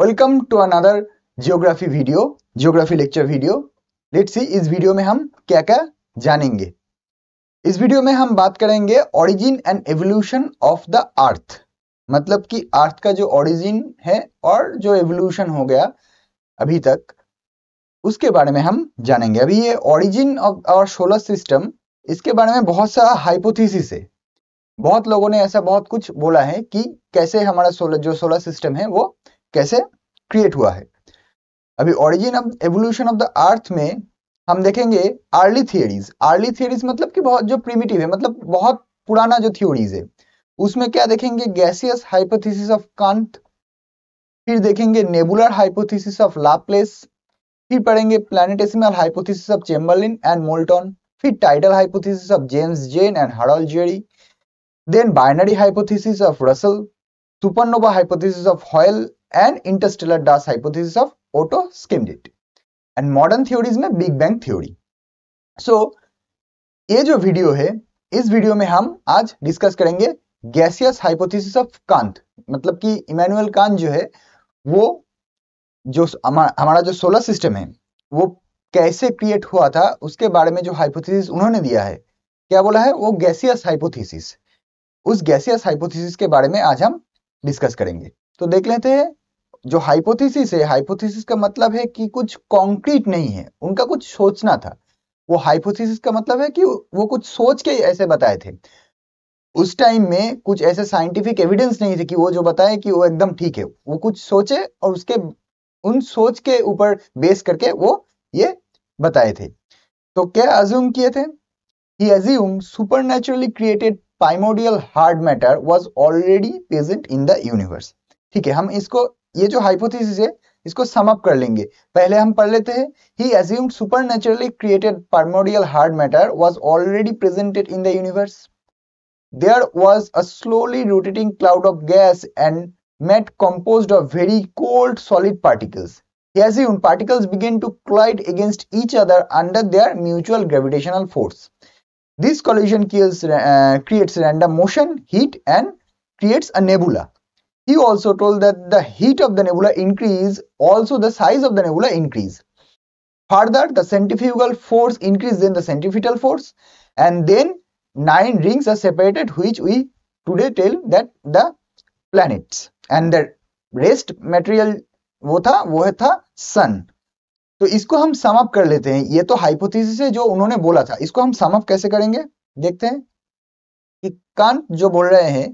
Welcome to another geography video geography lecture video let's see इस video में हम क्या क्या जानेंगे इस वीडियो में हम बात करेंगे origin and evolution of the earth मतलब कि अर्थ का जो ओरिजिन है और जो एवोल्यूशन हो गया अभी तक उसके बारे में हम जानेंगे अभी ये origin of our solar system इसके बारे में बहुत सारा हाइपोथीसिस है बहुत लोगों ने ऐसा बहुत कुछ बोला है कि कैसे हमारा सोलर जो सोलर सिस्टम है वो कैसे क्रिएट हुआ है अभी origin of evolution of the earth में हम देखेंगे आर्ली थियोरीज आर्ली थियोरीज मतलब कि बहुत जो प्रिमिटिव है मतलब बहुत पुराना जो थियोरीज है उसमें क्या देखेंगे गैसियस हाइपोथेसिस ऑफ कांट फिर देखेंगे नेबुलर हाइपोथेसिस ऑफ लाप्लेस फिर पढ़ेंगे planetesimal hypothesis of Chamberlin and Moulton फिर tidal hypothesis of James Jeans and Harold Jeffreys then binary hypothesis of Russell supernova hypothesis of Hoyle and interstellar dust hypothesis of Otto Skimdit and modern theories में big bang theory so ये जो video है इस video में हम आज discuss करेंगे gaseous hypothesis of Kant मतलब कि इमैनुअल कांत जो है वो जो हमारा जो सोलर सिस्टम है वो कैसे क्रिएट हुआ था उसके बारे में जो हाइपोथेसिस उन्होंने दिया है क्या बोला है वो गैसियस हाइपोथेसिस उस गैसियस हाइपोथेसिस के बारे में आज हम डिस्कस करेंगे तो देख लेते हैं जो हाइपोथेसिस है हाइपोथेसिस का मतलब है कि कुछ कॉन्क्रीट नहीं है उनका कुछ सोचना था वो हाइपोथेसिस का मतलब है कि वो कुछ सोच के ऐसे बताए थे उस टाइम में कुछ ऐसे साइंटिफिक एविडेंस नहीं थे कि वो जो बताए कि वो एकदम ठीक है वो कुछ सोचे और उसके उन सोच के ऊपर बेस करके वो ये बताए थे तो क्या अज्यूम किए थे he assume supernaturally created primordial hard matter was already present in the universe ठीक है हम इसको ये जो हाइपोथेसिस है इसको सम अप कर लेंगे पहले हम पढ़ लेते हैं he assumed supernaturally created primordial hard matter was already presented in the universe there was a slowly rotating cloud of gas and met composed of very cold solid particles. He assumed particles begin to collide against each other under their mutual gravitational force. This collision kills, uh, creates random motion, heat and creates a nebula. He also told that the heat of the nebula increase, also the size of the nebula increase. Further, the centrifugal force increase then the centrifugal force and then nine rings are separated which we today tell that the planets and the rest material wo tha wo है था सन तो इसको हम sum up कर लेते हैं ये तो हाइपोथेसिस है जो उन्होंने बोला था इसको हम समअप कैसे करेंगे देखते हैं कि कांत जो बोल रहे हैं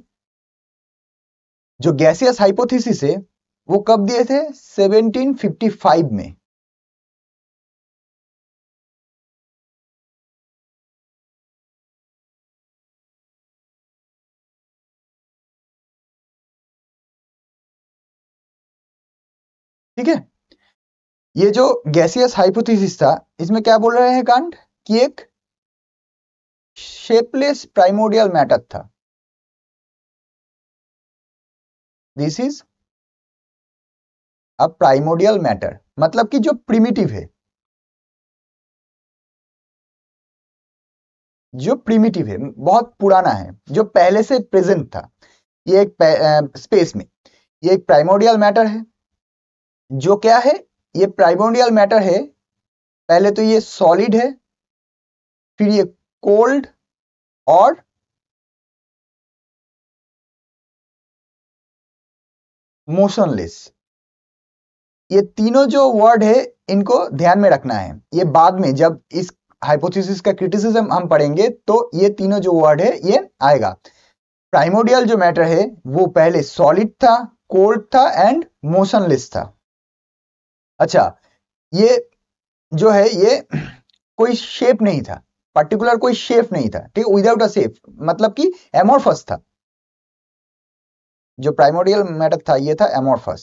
जो गैसियस हाइपोथेसिस है वो कब दिए थे 1755 में ठीक है ये जो गैसियस हाइपोथेसिस था इसमें क्या बोल रहे हैं कांड कि एक शेपलेस प्राइमोडियल मैटर था this is a primordial matter मतलब कि जो प्रिमिटिव है जो प्रिमिटिव है बहुत पुराना है जो पहले से प्रेजेंट था ये एक स्पेस में ये एक प्राइमोडियल मैटर है जो क्या है ये प्राइमोडियल मैटर है पहले तो ये सॉलिड है फिर ये कोल्ड और मोशनलेस ये तीनों जो वर्ड है इनको ध्यान में रखना है ये बाद में जब इस हाइपोथेसिस का क्रिटिसिज्म हम पढ़ेंगे तो ये तीनों जो वर्ड है ये आएगा प्राइमोडियल जो मैटर है वो पहले सॉलिड था कोल्ड था एंड मोशनलेस था अच्छा ये जो है ये कोई शेप नहीं था पर्टिकुलर कोई शेप नहीं था ठीक है विदाउट अ शेप मतलब कि एमोर्फस था जो प्राइमोडियल मैटर था ये था एमोर्फस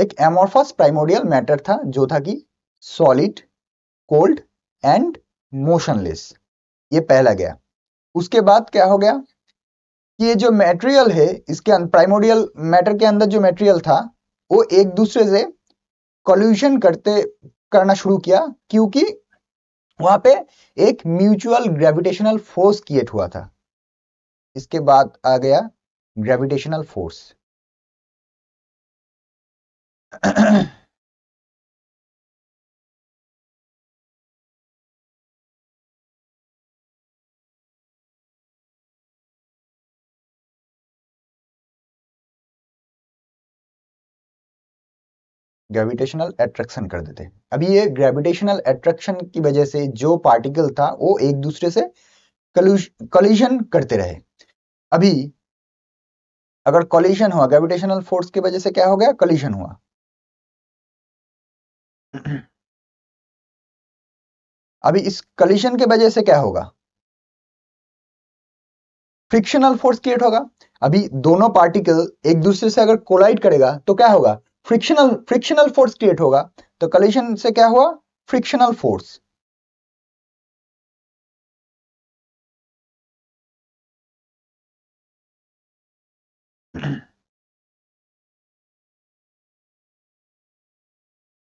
एक एमोर्फस प्राइमोडियल मैटर था जो था कि सॉलिड कोल्ड एंड मोशनलेस ये पहला गया उसके बाद क्या हो गया कि ये जो मेटेरियल है इसके प्राइमोडियल अं-, मैटर के अंदर जो मेटेरियल था वो एक दूसरे से कॉल्यूशन करते करना शुरू किया क्योंकि वहां पे एक म्यूचुअल ग्रेविटेशनल फोर्स क्रिएट हुआ था इसके बाद आ गया ग्रेविटेशनल फोर्स ग्रेविटेशनल एट्रैक्शन कर देते अभी ये ग्रेविटेशनल एट्रैक्शन की वजह से जो पार्टिकल था वो एक दूसरे से कलिशन करते रहे अभी अगर कॉलिशन हुआ ग्रेविटेशनल फोर्स की वजह से क्या हो गया कलिशन हुआ अभी इस कलिशन के वजह से क्या होगा फ्रिक्शनल फोर्स क्रिएट होगा अभी दोनों पार्टिकल एक दूसरे से अगर कोलाइड करेगा तो क्या होगा फ्रिक्शनल फ्रिक्शनल फोर्स क्रिएट होगा तो कलेशन से क्या हुआ फ्रिक्शनल फोर्स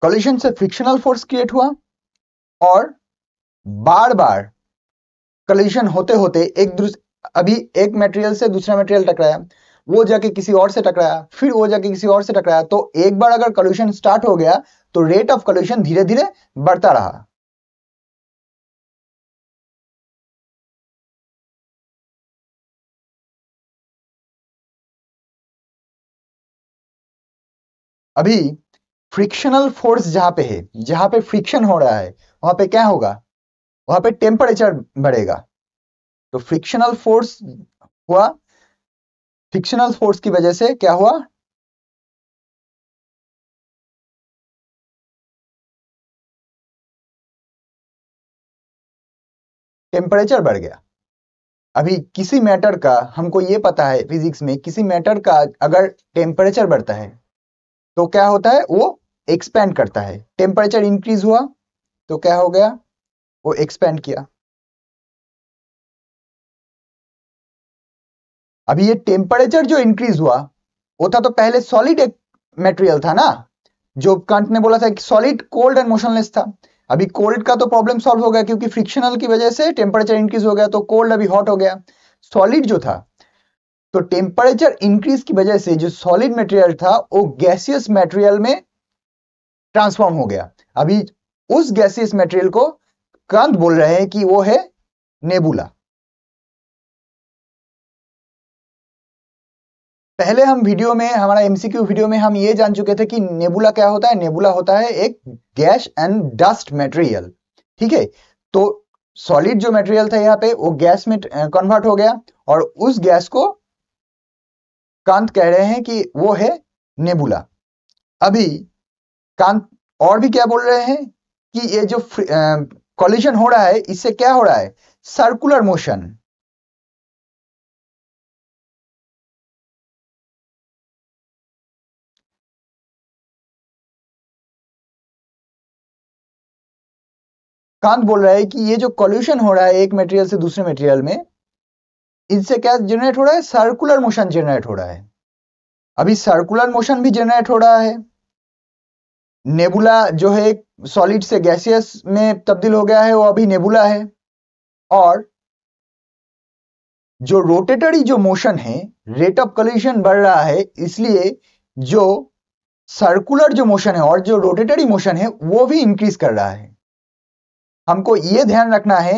कॉलिशन से फ्रिक्शनल फोर्स क्रिएट हुआ और बार बार कॉलिशन होते होते एक दूसरे अभी एक मटेरियल से दूसरा मटेरियल टकराया वो जाके किसी और से टकराया फिर वो जाके किसी और से टकराया तो एक बार अगर कल्यूशन स्टार्ट हो गया तो रेट ऑफ कल्यूशन धीरे धीरे बढ़ता रहा अभी फ्रिक्शनल फोर्स जहां पे है जहां पे फ्रिक्शन हो रहा है वहां पे क्या होगा वहां पे टेम्परेचर बढ़ेगा तो फ्रिक्शनल फोर्स हुआ फिक्शनल फोर्स की वजह से क्या हुआ टेम्परेचर बढ़ गया अभी किसी मैटर का हमको ये पता है फिजिक्स में किसी मैटर का अगर टेम्परेचर बढ़ता है तो क्या होता है वो एक्सपेंड करता है टेम्परेचर इंक्रीज हुआ तो क्या हो गया वो एक्सपेंड किया अभी ये टेम्परेचर जो इंक्रीज हुआ वो था तो पहले सॉलिड एक मेटेरियल था ना जो कंट ने बोला था कि सॉलिड कोल्ड एंड मोशनलेस था अभी कोल्ड का तो प्रॉब्लम सॉल्व हो गया क्योंकि फ्रिक्शनल की वजह से टेम्परेचर इंक्रीज हो गया तो कोल्ड अभी हॉट हो गया सॉलिड जो था तो टेम्परेचर इंक्रीज की वजह से जो सॉलिड मेटेरियल था वो गैसियस मेटेरियल में ट्रांसफॉर्म हो गया अभी उस गैसियस मेटेरियल को कंत बोल रहे हैं कि वो है नेबुला पहले हम वीडियो में हमारा एमसीक्यू वीडियो में हम ये जान चुके थे कि नेबुला क्या होता है नेबुला होता है एक गैस एंड डस्ट मेटेरियल ठीक है तो सॉलिड जो मेटेरियल था यहाँ पे वो गैस में कन्वर्ट हो गया और उस गैस को कांत कह रहे हैं कि वो है नेबुला अभी कांत और भी क्या बोल रहे हैं कि ये जो कॉलिजन हो रहा है इससे क्या हो रहा है सर्कुलर मोशन कांत बोल रहा है कि ये जो कॉल्यूशन हो रहा है एक मेटेरियल से दूसरे मेटेरियल में इससे क्या जनरेट हो रहा है सर्कुलर मोशन जनरेट हो रहा है अभी सर्कुलर मोशन भी जनरेट हो रहा है नेबुला जो है सॉलिड से गैसियस में तब्दील हो गया है वो अभी नेबुला है और जो रोटेटरी जो मोशन है रेट ऑफ कॉल्यूशन बढ़ रहा है इसलिए जो सर्कुलर जो मोशन है और जो रोटेटरी मोशन है वो भी इंक्रीज कर रहा है हमको ये ध्यान रखना है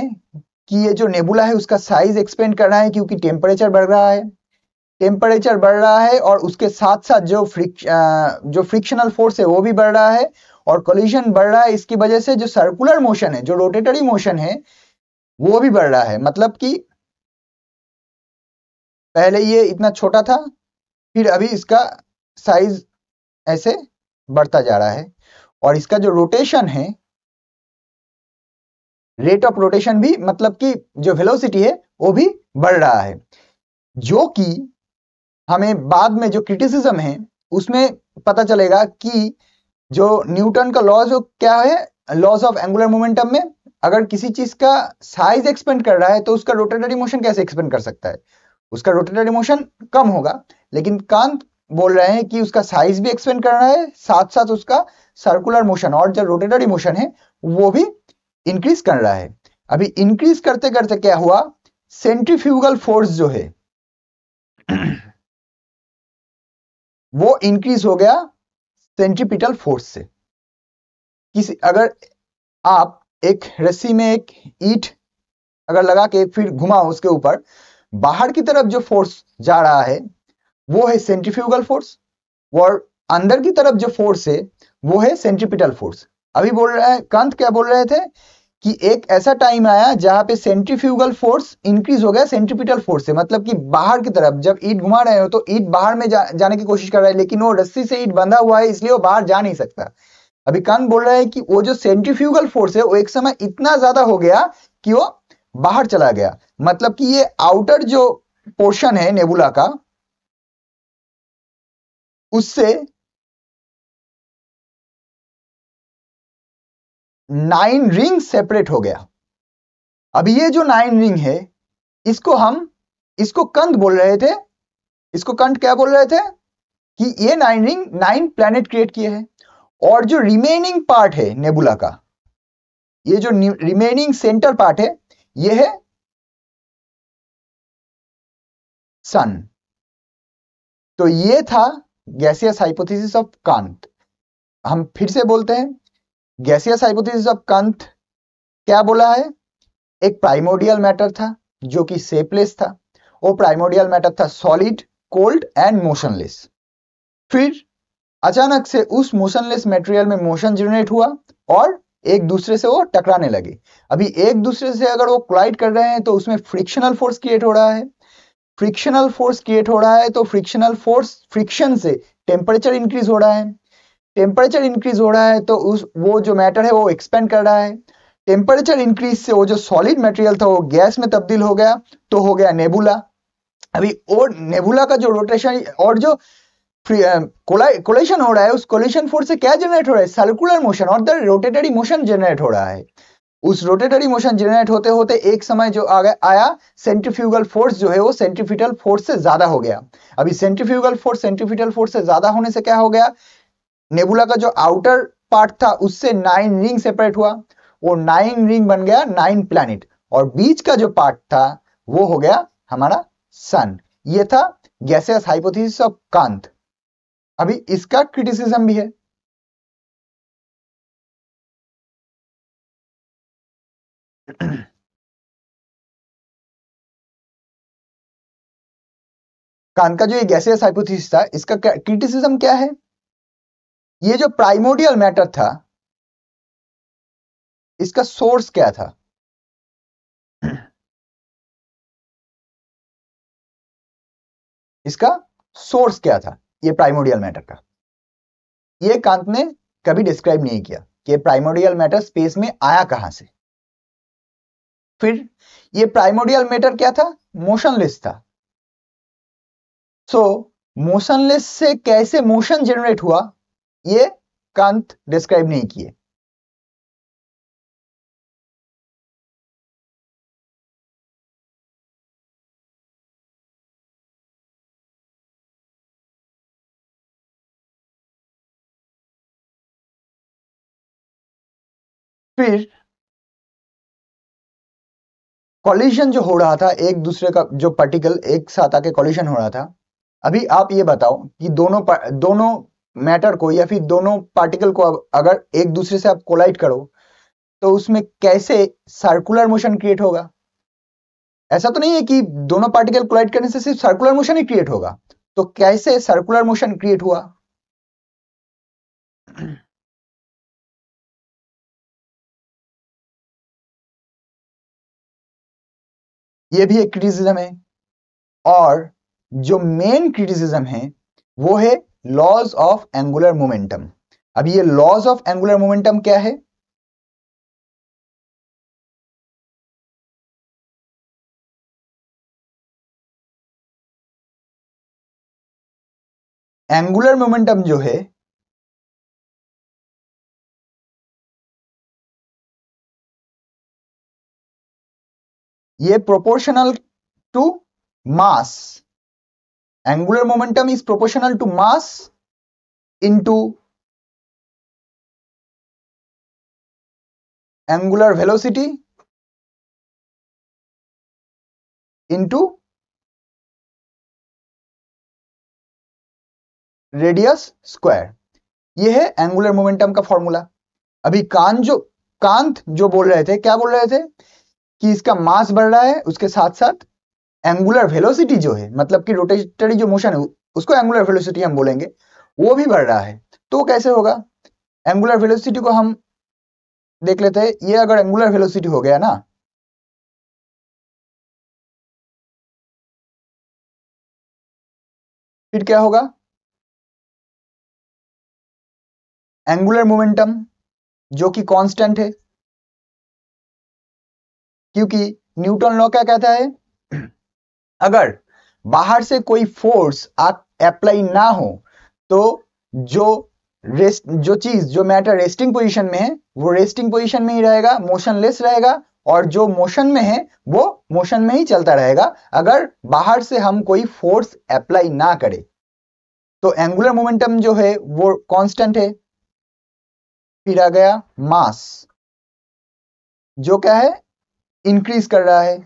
कि ये जो नेबुला है उसका साइज एक्सपेंड करना है क्योंकि टेम्परेचर बढ़ रहा है टेम्परेचर बढ़ रहा है और उसके साथ साथ जो फ्रिक जो फ्रिक्शनल फोर्स है वो भी बढ़ रहा है और कोलिजन बढ़ रहा है इसकी वजह से जो सर्कुलर मोशन है जो रोटेटरी मोशन है वो भी बढ़ रहा है मतलब कि पहले ये इतना छोटा था फिर अभी इसका साइज ऐसे बढ़ता जा रहा है और इसका जो रोटेशन है रेट ऑफ रोटेशन भी मतलब कि जो वेलोसिटी है वो भी बढ़ रहा है जो कि हमें बाद में जो क्रिटिसिज्म है उसमें पता चलेगा कि जो न्यूटन का लॉ जो क्या है लॉस ऑफ एंगुलर मोमेंटम में अगर किसी चीज का साइज एक्सपेंड कर रहा है तो उसका रोटेटरी मोशन कैसे एक्सपेंड कर सकता है उसका रोटेटरी मोशन कम होगा लेकिन कांत बोल रहे हैं कि उसका साइज भी एक्सपेंड कर रहा है साथ साथ उसका सर्कुलर मोशन और जो रोटेटरी मोशन है वो भी इंक्रीज कर रहा है अभी इंक्रीज करते करते क्या हुआ सेंट्रीफ्यूगल फोर्स जो है वो इंक्रीज हो गया सेंट्रीपिटल फोर्स से किसी अगर आप एक रस्सी में एक ईट अगर लगा के फिर घुमा उसके ऊपर बाहर की तरफ जो फोर्स जा रहा है वो है सेंट्रीफ्यूगल फोर्स और अंदर की तरफ जो फोर्स है वो है सेंट्रीपिटल फोर्स अभी बोल रहा है कंत क्या बोल रहे थे कि एक ऐसा टाइम आया जहां पे सेंट्रीफ्यूगल फोर्स इंक्रीज हो गया सेंट्रीपिटल फोर्स से मतलब कि बाहर की तरफ जब ईट घुमा रहे हो तो ईट बाहर में जा, जाने की कोशिश कर रहा है लेकिन वो रस्सी से ईट बंधा हुआ है इसलिए वो बाहर जा नहीं सकता अभी कान बोल रहा है कि वो जो सेंट्रीफ्यूगल फोर्स है वो एक समय इतना ज्यादा हो गया कि वो बाहर चला गया मतलब कि ये आउटर जो पोर्शन है नेबुला का उससे नाइन रिंग सेपरेट हो गया अब ये जो नाइन रिंग है इसको हम इसको कंद बोल रहे थे इसको कंद क्या बोल रहे थे कि ये nine ring nine planet create किए हैं और जो रिमेनिंग पार्ट है नेबुला का ये जो रिमेनिंग सेंटर पार्ट है ये है सन तो ये था गैसियस हाइपोथेसिस ऑफ कांत हम फिर से बोलते हैं गैसियस हाइपोथेसिस ऑफ कंथ क्या बोला है एक प्राइमोडियल मैटर था जो कि सेपलेस था वो प्राइमोडियल मैटर था सॉलिड कोल्ड एंड मोशनलेस फिर अचानक से उस मोशनलेस मटेरियल में मोशन जनरेट हुआ और एक दूसरे से वो टकराने लगे अभी एक दूसरे से अगर वो क्लाइड कर रहे हैं तो उसमें फ्रिक्शनल फोर्स क्रिएट हो रहा है फ्रिक्शनल फोर्स क्रिएट हो रहा है तो फ्रिक्शनल फोर्स फ्रिक्शन से टेम्परेचर इंक्रीज हो रहा है टेम्परेचर इंक्रीज हो रहा है तो उस वो जो मैटर है वो एक्सपेंड कर रहा है टेम्परेचर इंक्रीज से वो जो सॉलिड मटेरियल था वो गैस में तब्दील हो गया तो हो गया नेबुला अभी और नेबुला का जो रोटेशन और जो कोलेशन हो रहा है उस कोलेशन फोर्स से क्या जनरेट हो रहा है सर्कुलर मोशन और द रोटेटरी मोशन जनरेट हो रहा है उस रोटेटरी मोशन जनरेट होते होते एक समय जो आ गया आया सेंट्रीफ्यूगल फोर्स जो है वो सेंट्रीफिटल फोर्स से ज्यादा हो गया अभी सेंट्रीफ्यूगल फोर्स सेंट्रीफिटल फोर्स से ज्यादा होने से क्या हो गया नेबुला का जो आउटर पार्ट था उससे नाइन रिंग सेपरेट हुआ वो नाइन रिंग बन गया नाइन प्लैनेट और बीच का जो पार्ट था वो हो गया हमारा सन ये था गैसियस हाइपोथेसिस ऑफ कांत अभी इसका क्रिटिसिज्म भी है कांत का जो ये गैसियस हाइपोथेसिस था इसका क्रिटिसिज्म क्या है ये जो प्राइमोडियल मैटर था इसका सोर्स क्या था इसका सोर्स क्या था ये प्राइमोडियल मैटर का ये कांत ने कभी डिस्क्राइब नहीं किया कि प्राइमोडियल मैटर स्पेस में आया कहां से फिर ये प्राइमोडियल मैटर क्या था मोशनलेस था सो so, मोशनलेस से कैसे मोशन जनरेट हुआ ये कांत डिस्क्राइब नहीं किए फिर कॉलिशन जो हो रहा था एक दूसरे का जो पार्टिकल एक साथ आके कॉलिशन हो रहा था अभी आप ये बताओ कि दोनों दोनों मैटर को या फिर दोनों पार्टिकल को अगर एक दूसरे से आप कोलाइट करो तो उसमें कैसे सर्कुलर मोशन क्रिएट होगा ऐसा तो नहीं है कि दोनों पार्टिकल कोलाइट करने से सिर्फ सर्कुलर मोशन ही क्रिएट होगा तो कैसे सर्कुलर मोशन क्रिएट हुआ ये भी एक क्रिटिसिज्म है और जो मेन क्रिटिसिज्म है वो है लॉज ऑफ एंगुलर मोमेंटम अब ये लॉज ऑफ एंगुलर मोमेंटम क्या है एंगुलर मोमेंटम जो है ये proportional to mass angular momentum is proportional to mass into angular velocity into radius square यह है एंगुलर मोमेंटम का फॉर्मूला अभी कान जो कांत जो बोल रहे थे क्या बोल रहे थे कि इसका मास बढ़ रहा है उसके साथ साथ एंगुलर वेलोसिटी जो है मतलब कि रोटेटरी जो मोशन है उसको एंगुलर वेलोसिटी हम बोलेंगे वो भी बढ़ रहा है तो कैसे होगा एंगुलर वेलोसिटी को हम देख लेते हैं ये अगर एंगुलर वेलोसिटी हो गया ना फिर क्या होगा एंगुलर मोमेंटम जो कि कांस्टेंट है क्योंकि न्यूटन लॉ क्या कहता है अगर बाहर से कोई फोर्स आप अप्लाई ना हो तो जो रेस्ट जो चीज जो मैटर रेस्टिंग पोजीशन में है वो रेस्टिंग पोजीशन में ही रहेगा मोशनलेस रहेगा और जो मोशन में है वो मोशन में ही चलता रहेगा अगर बाहर से हम कोई फोर्स अप्लाई ना करें तो एंगुलर मोमेंटम जो है वो कांस्टेंट है फिर आ गया मास जो क्या है इंक्रीज कर रहा है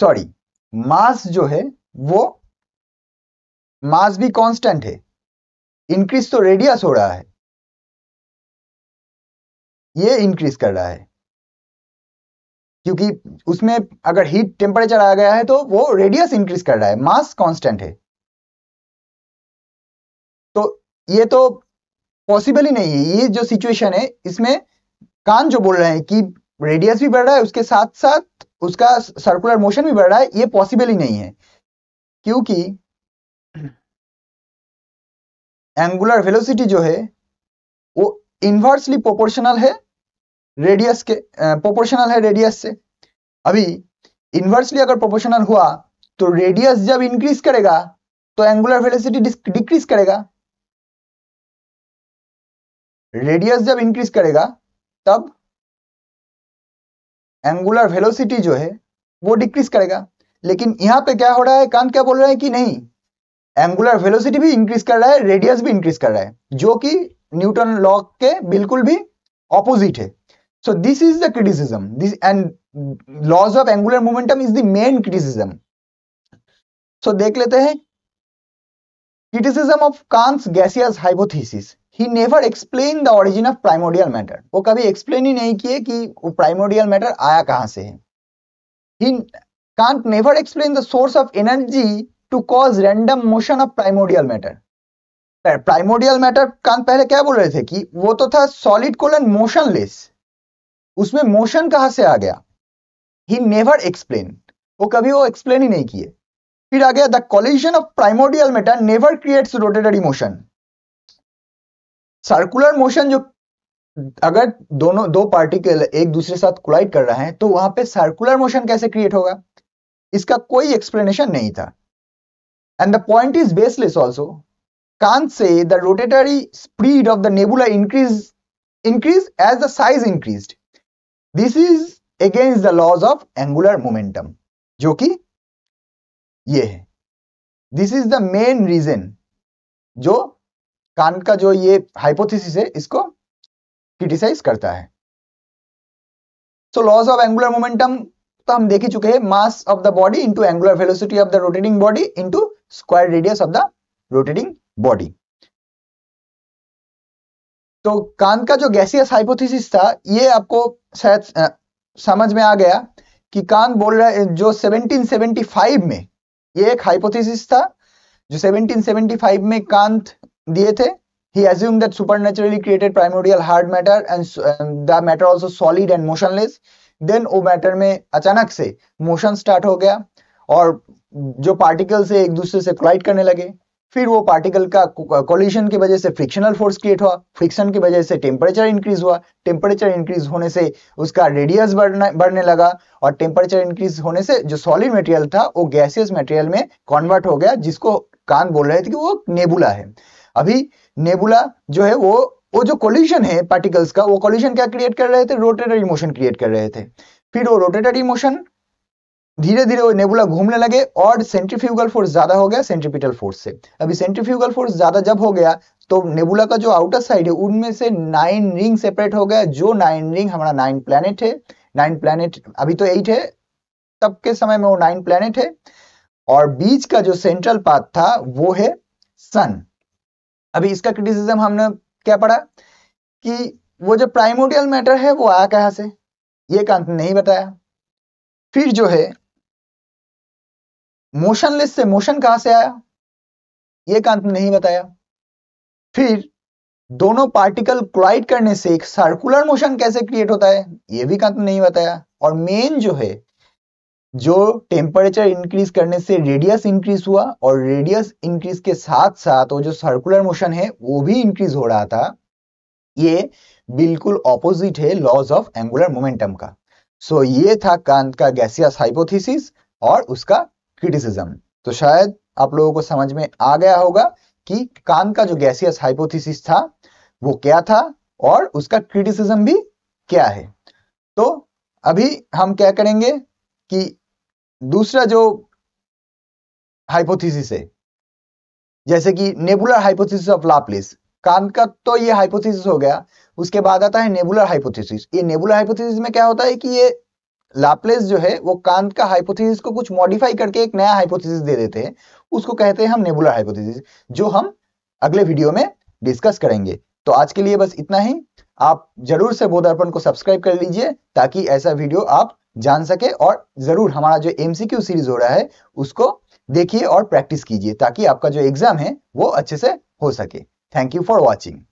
सॉरी मास जो है वो मास भी कांस्टेंट है इंक्रीज तो रेडियस हो रहा है ये इंक्रीज कर रहा है क्योंकि उसमें अगर हीट टेम्परेचर आ गया है तो वो रेडियस इंक्रीज कर रहा है मास कांस्टेंट है तो ये तो पॉसिबल ही नहीं है ये जो सिचुएशन है इसमें कान जो बोल रहे हैं कि रेडियस भी बढ़ रहा है उसके साथ साथ उसका सर्कुलर मोशन भी बढ़ रहा है ये पॉसिबल ही नहीं है क्योंकि एंगुलर वेलोसिटी जो है वो इन्वर्सली प्रोपोर्शनल है रेडियस के प्रोपोर्शनल है रेडियस से अभी इनवर्सली अगर प्रोपोर्शनल हुआ तो रेडियस जब इंक्रीज करेगा तो एंगुलर वेलोसिटी डिक्रीज करेगा रेडियस जब इंक्रीज करेगा तब एंगुलर वेलोसिटी जो है वो डिक्रीज करेगा लेकिन यहां पे क्या हो रहा है कांत क्या बोल रहा है कि नहीं एंगुलर वेलोसिटी भी इंक्रीज कर रहा है रेडियस भी इंक्रीज कर रहा है जो कि न्यूटन लॉ के बिल्कुल भी ऑपोजिट है so this is the criticism this and laws of angular momentum is the main criticism so देख लेते हैं criticism of Kant's gaseous hypothesis he never explain the origin of primordial matter वो कभी explain ही नहीं किए कि वो प्राइमोडियल मैटर आया कहाँ से है he can't never explain the source of energy to cause random motion of primordial matter primordial matter Kant पहले क्या बोल रहे थे कि वो तो था सॉलिड कोलन मोशनलेस उसमें मोशन कहाँ से आ गया ही नेवर एक्सप्लेन वो कभी वो एक्सप्लेन ही नहीं किए फिर आ गया the collision of primordial matter never creates rotatory motion circular motion जो अगर दोनों दो पार्टिकल एक दूसरे साथ कोलाइड कर रहे हैं तो वहां पे सर्कुलर मोशन कैसे क्रिएट होगा इसका कोई एक्सप्लेनेशन नहीं था and the point is baseless also Kant से the rotatory speed of the nebula increase increase as the size increase this is against the laws of angular momentum जो कि ये है this is the main reason जो Kant का जो ये hypothesis है इसको क्रिटिसाइज करता है so loss of angular momentum तो हम देख ही चुके हैं mass of the body into angular velocity of the rotating body into square radius of the rotating body तो कांत का जो गैसियस हाइपोथेसिस था ये आपको शायद समझ में आ गया कि कांत बोल रहा है जो 1775 में ये एक हाइपोथेसिस था जो 1775 में कांत दिए थे he assumed that supernaturally created primordial hard matter and um, the matter also solid and motionless then वो matter में अचानक से motion start हो गया और जो पार्टिकल से एक दूसरे से कोलाइड करने लगे फिर वो पार्टिकल का कोलिशन uh, की वजह से फ्रिक्शनल फोर्स क्रिएट हुआ फ्रिक्शन की वजह से टेम्परेचर इंक्रीज हुआ टेम्परेचर इंक्रीज होने से उसका रेडियस बढ़ना बढ़ने लगा और टेम्परेचर इंक्रीज होने से जो सॉलिड मटेरियल था वो गैसियस मटेरियल में कन्वर्ट हो गया जिसको कान बोल रहे थे कि वो नेबुला है अभी नेबुला जो है वो वो जो कोल्यूशन है पार्टिकल्स का वो कोल्यूशन क्या क्रिएट कर रहे थे रोटेटरी मोशन क्रिएट कर रहे थे फिर वो रोटेटरी मोशन धीरे धीरे वो नेबुला घूमने लगे और सेंट्रीफ्यूगल फोर्स ज्यादा हो गया सेंट्रीपिटल फोर्स से अभी सेंट्रीफ्यूगल फोर्स ज्यादा जब हो गया तो नेबुला का जो आउटर साइड है उनमें से नाइन रिंग सेपरेट हो गया जो नाइन रिंग हमारा नाइन प्लैनेट है नाइन प्लैनेट अभी तो एट है तब के समय में वो नाइन प्लैनेट है और बीच का जो सेंट्रल पाथ था वो है सन अभी इसका क्रिटिसिज्म हमने क्या पढ़ा कि वो जो प्राइमोडियल मैटर है वो आया कहा से ये कांत नहीं बताया फिर जो है मोशनलेस से मोशन कहां से आया ये कांत नहीं बताया फिर दोनों पार्टिकल क्लाइड करने से एक सर्कुलर मोशन कैसे क्रिएट होता है ये भी कांत ने नहीं बताया और मेन जो है जो टेम्परेचर इंक्रीज करने से रेडियस इंक्रीज हुआ और रेडियस इंक्रीज के साथ साथ वो जो सर्कुलर मोशन है वो भी इंक्रीज हो रहा था ये बिल्कुल ऑपोजिट है लॉज ऑफ एंगुलर मोमेंटम का सो so, ये था कांत का गैसियस हाइपोथेसिस और उसका क्रिटिसिज्म तो शायद आप लोगों को समझ में आ गया होगा कि कांत का जो गैसियस हाइपोथेसिस था वो क्या था और उसका क्रिटिसिज्म भी क्या है तो अभी हम क्या करेंगे कि दूसरा जो हाइपोथेसिस है जैसे कि nebular hypothesis of Laplace Kant का तो ये हाइपोथेसिस हो गया उसके बाद आता है नेबुलर हाइपोथेसिस ये नेबुलर हाइपोथेसिस में क्या होता है कि ये लाप्लेस जो है वो कांत का हाइपोथेसिस को कुछ मॉडिफाई करके एक नया हाइपोथेसिस दे देते हैं उसको कहते हैं हम नेबुलर हाइपोथेसिस जो हम अगले वीडियो में डिस्कस करेंगे तो आज के लिए बस इतना ही आप जरूर से बोधार्पण को सब्सक्राइब कर लीजिए ताकि ऐसा वीडियो आप जान सके और ज़रूर हमारा जो एम सीरीज हो रहा है उसको देखिए और प्रैक्टिस कीजिए ताकि आपका जो एग्ज़ाम है वो अच्छे से हो सके थैंक यू फॉर वॉचिंग